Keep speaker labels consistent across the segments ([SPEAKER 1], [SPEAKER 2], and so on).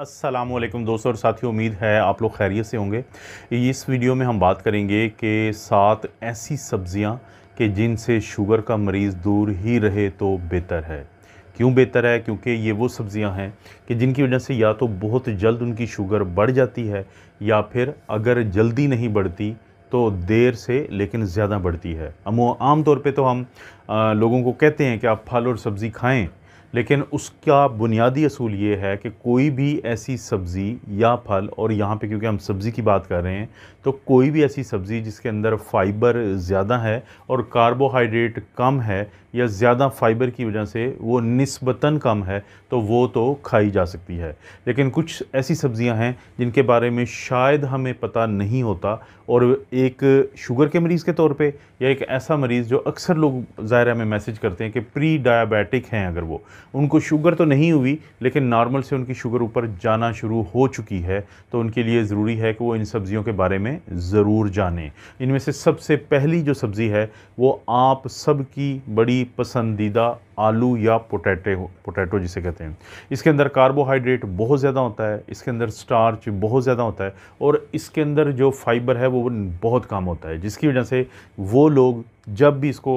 [SPEAKER 1] असलम दोस्तों और साथियों उम्मीद है आप लोग खैरियत से होंगे इस वीडियो में हम बात करेंगे कि सात ऐसी सब्ज़ियाँ कि जिनसे शुगर का मरीज़ दूर ही रहे तो बेहतर है क्यों बेहतर है क्योंकि ये वो सब्ज़ियाँ हैं कि जिनकी वजह से या तो बहुत जल्द उनकी शुगर बढ़ जाती है या फिर अगर जल्दी नहीं बढ़ती तो देर से लेकिन ज़्यादा बढ़ती है आम तौर पर तो हम आ, लोगों को कहते हैं कि आप फल और सब्ज़ी खाएँ लेकिन उसका बुनियादी असूल ये है कि कोई भी ऐसी सब्ज़ी या फल और यहाँ पे क्योंकि हम सब्ज़ी की बात कर रहे हैं तो कोई भी ऐसी सब्ज़ी जिसके अंदर फ़ाइबर ज़्यादा है और कार्बोहाइड्रेट कम है या ज़्यादा फाइबर की वजह से वो नस्बता कम है तो वो तो खाई जा सकती है लेकिन कुछ ऐसी सब्ज़ियाँ हैं जिनके बारे में शायद हमें पता नहीं होता और एक शुगर के मरीज़ के तौर पे या एक ऐसा मरीज़ जो अक्सर लोग ज़ाहिर में मैसेज करते हैं कि प्री डायबिटिक हैं अगर वो उनको शुगर तो नहीं हुई लेकिन नॉर्मल से उनकी शुगर ऊपर जाना शुरू हो चुकी है तो उनके लिए ज़रूरी है कि वो इन सब्ज़ियों के बारे में ज़रूर जानें इनमें से सबसे पहली जो सब्ज़ी है वो आप सब की बड़ी की पसंदीदा आलू या पोटैटो पोटैटो जिसे कहते हैं इसके अंदर कार्बोहाइड्रेट बहुत ज़्यादा होता है इसके अंदर स्टार्च बहुत ज़्यादा होता है और इसके अंदर जो फाइबर है वो बहुत कम होता है जिसकी वजह से वो लोग जब भी इसको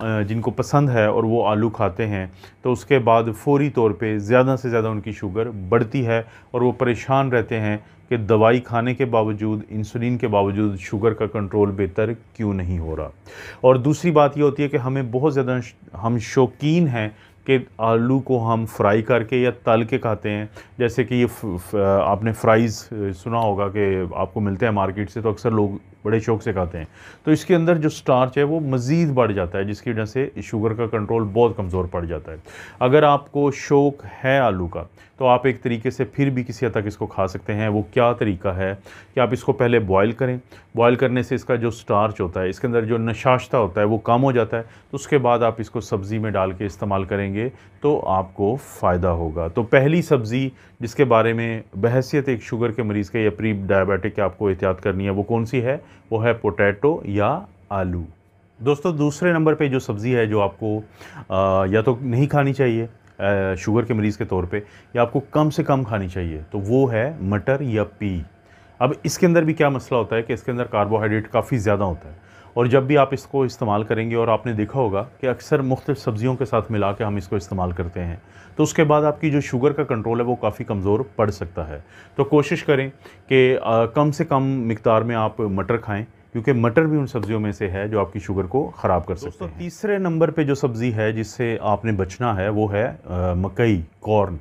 [SPEAKER 1] जिनको पसंद है और वो आलू खाते हैं तो उसके बाद फौरी तौर पे ज़्यादा से ज़्यादा उनकी शुगर बढ़ती है और वो परेशान रहते हैं कि दवाई खाने के बावजूद इंसुलिन के बावजूद शुगर का कंट्रोल बेहतर क्यों नहीं हो रहा और दूसरी बात ये होती है कि हमें बहुत ज़्यादा हम शौकीन हैं कि आलू को हम फ्राई करके या तल के खाते हैं जैसे कि ये आपने फ्राइज़ सुना होगा कि आपको मिलते हैं मार्केट से तो अक्सर लोग बड़े शौक से खाते हैं तो इसके अंदर जो स्टार्च है वो मज़ीद बढ़ जाता है जिसकी वजह से शुगर का कंट्रोल बहुत कमज़ोर पड़ जाता है अगर आपको शौक है आलू का तो आप एक तरीके से फिर भी किसी हद तक इसको खा सकते हैं वो क्या तरीका है कि आप इसको पहले बॉयल करें बॉयल करने से इसका जो स्टार्च होता है इसके अंदर जो नशाश्ता होता है वो कम हो जाता है तो उसके बाद आप इसको सब्ज़ी में डाल के इस्तेमाल करेंगे तो आपको फ़ायदा होगा तो पहली सब्ज़ी जिसके बारे में बहसीत एक शुगर के मरीज़ के या प्री डायबिटिक आपको एहतियात करनी है वो कौन सी है वो है पोटैटो या आलू दोस्तों दूसरे नंबर पे जो सब्ज़ी है जो आपको आ, या तो नहीं खानी चाहिए शुगर के मरीज़ के तौर पे या आपको कम से कम खानी चाहिए तो वो है मटर या पी अब इसके अंदर भी क्या मसला होता है कि इसके अंदर कार्बोहाइड्रेट काफ़ी ज़्यादा होता है और जब भी आप इसको इस्तेमाल करेंगे और आपने देखा होगा कि अक्सर मुख्त सब्ज़ियों के साथ मिला के हम इसको इस्तेमाल करते हैं तो उसके बाद आपकी जो शुगर का कंट्रोल है वो काफ़ी कमज़ोर पड़ सकता है तो कोशिश करें कि कम से कम मकदार में आप मटर खाएँ क्योंकि मटर भी उन सब्जियों में से है जो आपकी शुगर को ख़राब कर सकते हैं तीसरे नंबर पर जो सब्ज़ी है जिससे आपने बचना है वो है मकई कॉर्न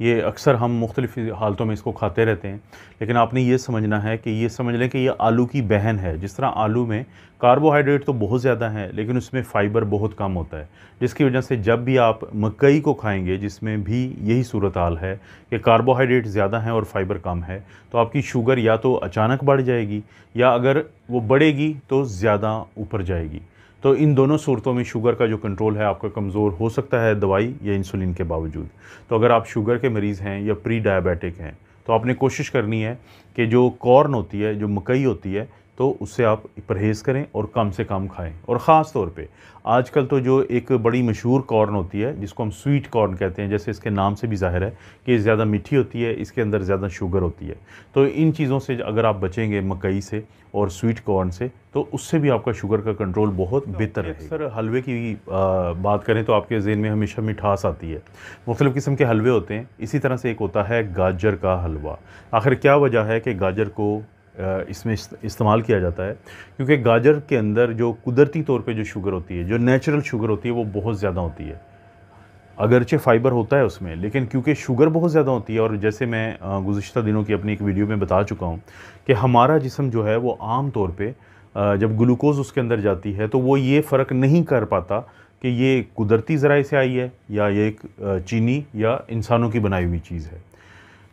[SPEAKER 1] ये अक्सर हम मुख्तलिफ हालतों में इसको खाते रहते हैं लेकिन आपने ये समझना है कि ये समझ लें कि ये आलू की बहन है जिस तरह आलू में कार्बोहाइड्रेट तो बहुत ज़्यादा है लेकिन उसमें फ़ाइबर बहुत कम होता है जिसकी वजह से जब भी आप मकई को खाएंगे जिसमें भी यही सूरत हाल है कि कार्बोहाइड्रेट ज़्यादा हैं और फ़ाइबर कम है तो आपकी शुगर या तो अचानक बढ़ जाएगी या अगर वो बढ़ेगी तो ज़्यादा ऊपर जाएगी तो इन दोनों सूरतों में शुगर का जो कंट्रोल है आपका कमज़ोर हो सकता है दवाई या इंसुलिन के बावजूद तो अगर आप शुगर के मरीज़ हैं या प्री डायबिटिक हैं तो आपने कोशिश करनी है कि जो कॉर्न होती है जो मकई होती है तो उससे आप परहेज़ करें और कम से कम खाएं और ख़ास तौर पे आजकल तो जो एक बड़ी मशहूर कॉर्न होती है जिसको हम स्वीट कॉर्न कहते हैं जैसे इसके नाम से भी ज़ाहिर है कि ज़्यादा मीठी होती है इसके अंदर ज़्यादा शुगर होती है तो इन चीज़ों से अगर आप बचेंगे मकई से और स्वीट कॉर्न से तो उससे भी आपका शुगर का कंट्रोल बहुत तो बेहतर है सर हलवे की बात करें तो आपके जेन में हमेशा मिठास आती है मुख्तलिफ़ किस्म के हलवे होते हैं इसी तरह से एक होता है गाजर का हलवा आखिर क्या वजह है कि गाजर को इसमें इस्तेमाल किया जाता है क्योंकि गाजर के अंदर जो कुदरती तौर पे जो शुगर होती है जो नेचुरल शुगर होती है वो बहुत ज़्यादा होती है अगरचे फ़ाइबर होता है उसमें लेकिन क्योंकि शुगर बहुत ज़्यादा होती है और जैसे मैं गुज्त दिनों की अपनी एक वीडियो में बता चुका हूँ कि हमारा जिसम जो है वो आम तौर पर जब ग्लूकोज़ उसके अंदर जाती है तो वो ये फ़र्क नहीं कर पाता कि ये कुदरती ज़राए से आई है या ये एक चीनी या इंसानों की बनाई हुई चीज़ है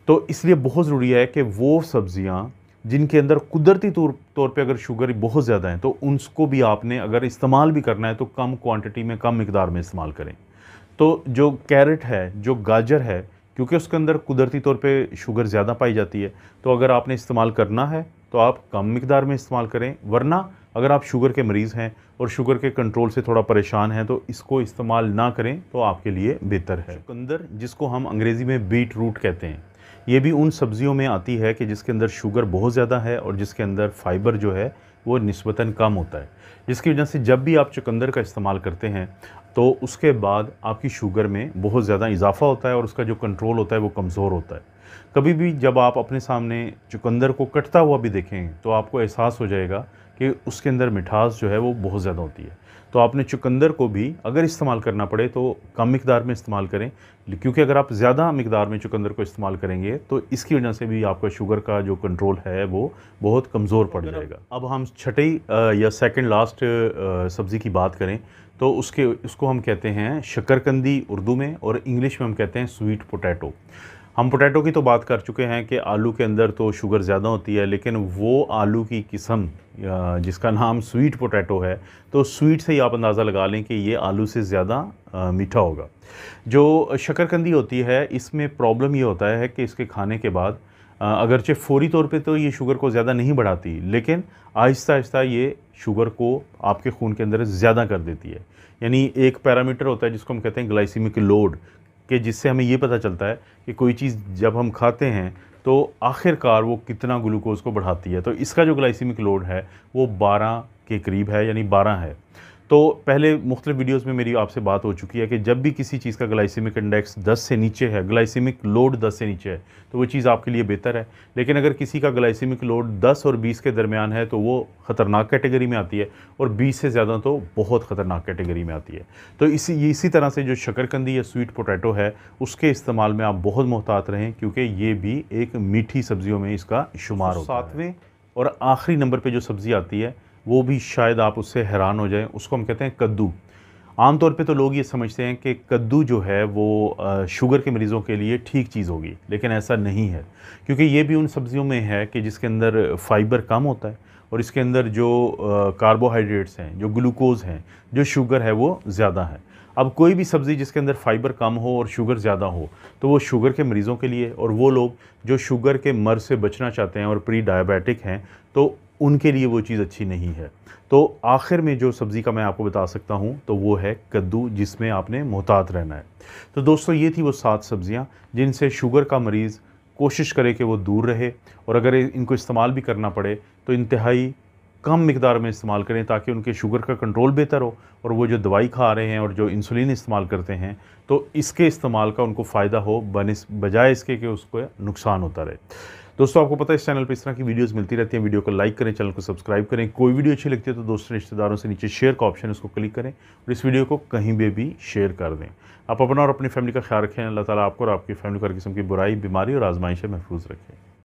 [SPEAKER 1] तो इसलिए बहुत ज़रूरी है कि वो सब्ज़ियाँ जिनके अंदर कुदरती तौर तौर पे अगर शुगर बहुत ज़्यादा है तो उनको भी आपने अगर इस्तेमाल भी करना है तो कम क्वांटिटी में कम मकदार में इस्तेमाल करें तो जो कैरेट है जो गाजर है क्योंकि उसके अंदर कुदरती तौर पे शुगर ज़्यादा पाई जाती है तो अगर आपने इस्तेमाल करना है तो आप कम मकदार में इस्तेमाल करें वरना अगर आप शुगर के मरीज़ हैं और शुगर के कंट्रोल से थोड़ा परेशान हैं तो इसको इस्तेमाल ना करें तो आपके लिए बेहतर है चुकंदर जिसको हम अंग्रेज़ी में बीट रूट कहते हैं ये भी उन सब्ज़ियों में आती है कि जिसके अंदर शुगर बहुत ज़्यादा है और जिसके अंदर फ़ाइबर जो है वो नस्बता कम होता है जिसकी वजह से जब भी आप चुकंदर का इस्तेमाल करते हैं तो उसके बाद आपकी शुगर में बहुत ज़्यादा इजाफा होता है और उसका जो कंट्रोल होता है वो कमज़ोर होता है कभी भी जब आप अपने सामने चुकंदर को कटता हुआ भी देखें तो आपको एहसास हो जाएगा कि उसके अंदर मिठास जो है वो बहुत ज़्यादा होती है तो आपने चुकंदर को भी अगर इस्तेमाल करना पड़े तो कम मकदार में इस्तेमाल करें क्योंकि अगर आप ज़्यादा मकदार में चुकंदर को इस्तेमाल करेंगे तो इसकी वजह से भी आपका शुगर का जो कंट्रोल है वो बहुत कमज़ोर पड़ जाएगा अब हम छठी या सेकंड लास्ट सब्ज़ी की बात करें तो उसके उसको हम कहते हैं शकरकंदी उर्दू में और इंग्लिश में हम कहते हैं स्वीट पोटैटो हम पोटैटो की तो बात कर चुके हैं कि आलू के अंदर तो शुगर ज़्यादा होती है लेकिन वो आलू की किस्म जिसका नाम स्वीट पोटैटो है तो स्वीट से ही आप अंदाज़ा लगा लें कि ये आलू से ज़्यादा मीठा होगा जो शक्करकंदी होती है इसमें प्रॉब्लम ये होता है कि इसके खाने के बाद अगरचे फ़ौरी तौर पे तो ये शुगर को ज़्यादा नहीं बढ़ाती लेकिन आहिस्ता आहिस्ता ये शुगर को आपके खून के अंदर ज़्यादा कर देती है यानी एक पैरामीटर होता है जिसको हम कहते हैं ग्लाइसीमिक लोड कि जिससे हमें ये पता चलता है कि कोई चीज़ जब हम खाते हैं तो आखिरकार वो कितना ग्लूकोज़ को बढ़ाती है तो इसका जो ग्लाइसिमिक लोड है वो 12 के करीब है यानी 12 है तो पहले मुख्तु वीडियोस में मेरी आपसे बात हो चुकी है कि जब भी किसी चीज़ का ग्लाइसेमिक इंडेक्स 10 से नीचे है ग्लाइसेमिक लोड 10 से नीचे है तो वो चीज़ आपके लिए बेहतर है लेकिन अगर किसी का ग्लाइसेमिक लोड 10 और 20 के दरमियान है तो वो ख़तरनाक कैटेगरी में आती है और 20 से ज़्यादा तो बहुत ख़तरनाक कैटेगरी में आती है तो इसी ये इसी तरह से जो शक्करकंदी या स्वीट पोटैटो है उसके इस्तेमाल में आप बहुत मोहतात रहें क्योंकि ये भी एक मीठी सब्जियों में इसका शुमार तो हो सातवें और आखिरी नंबर पर जो सब्ज़ी आती है वो भी शायद आप उससे हैरान हो जाएं उसको हम कहते हैं कद्दू आमतौर पे तो लोग ये समझते हैं कि कद्दू जो है वो शुगर के मरीज़ों के लिए ठीक चीज़ होगी लेकिन ऐसा नहीं है क्योंकि ये भी उन सब्ज़ियों में है कि जिसके अंदर फाइबर कम होता है और इसके अंदर जो कार्बोहाइड्रेट्स हैं जो ग्लूकोज़ हैं जो शुगर है वो ज़्यादा है अब कोई भी सब्ज़ी जिसके अंदर फाइबर कम हो और शुगर ज़्यादा हो तो वो शुगर के मरीज़ों के लिए और वो लोग जो शुगर के मर से बचना चाहते हैं और प्री डायबिटिक हैं तो उनके लिए वो चीज़ अच्छी नहीं है तो आखिर में जो सब्ज़ी का मैं आपको बता सकता हूँ तो वो है कद्दू जिसमें आपने मोहतात रहना है तो दोस्तों ये थी वो सात सब्ज़ियाँ जिनसे शुगर का मरीज़ कोशिश करे कि वो दूर रहे और अगर इनको इस्तेमाल भी करना पड़े तो इंतहाई कम मकदार में इस्तेमाल करें ताकि उनके शुगर का कंट्रोल बेहतर हो और वो जो दवाई खा रहे हैं और जो इंसुलिन इस्तेमाल करते हैं तो इसके इस्तेमाल का उनको फ़ायदा हो बन बजाय इसके कि उसको नुकसान होता रहे दोस्तों आपको पता है इस चैनल पर इस तरह की वीडियोस मिलती रहती हैं वीडियो को लाइक करें चैनल को सब्सक्राइब करें कोई वीडियो अच्छी लगती है तो दोस्तों रिश्तेदारों से नीचे शेयर का ऑप्शन उसको क्लिक करें और इस वीडियो को कहीं पर भी शेयर कर दें आप अपना और अपनी फैमिली का ख्याल रखें अल्लाह ताली आपको और आपकी फैमिली को हर किस्म की बुराई बीमारी और आजमाइशें महफूज रखें